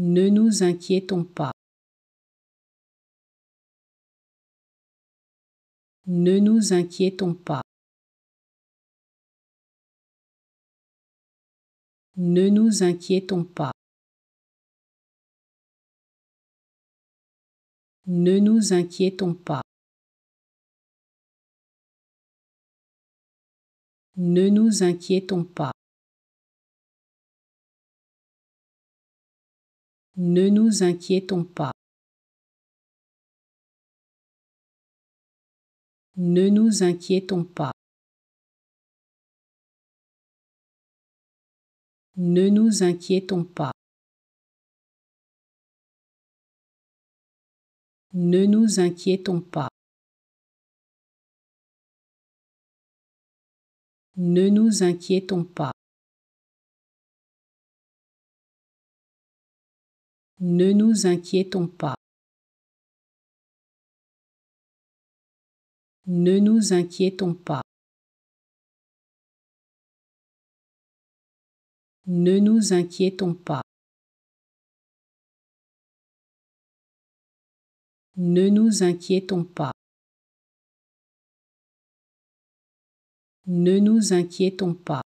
Ne nous inquiétons pas. Ne nous inquiétons pas. Ne nous inquiétons pas. Ne nous inquiétons pas. Ne nous inquiétons pas. Ne nous inquiétons pas. Ne nous inquiétons pas. Ne nous inquiétons pas. Ne nous inquiétons pas. Ne nous inquiétons pas. Ne nous inquiétons pas. Ne nous inquiétons pas. Ne nous inquiétons pas. Ne nous inquiétons pas. Ne nous inquiétons pas.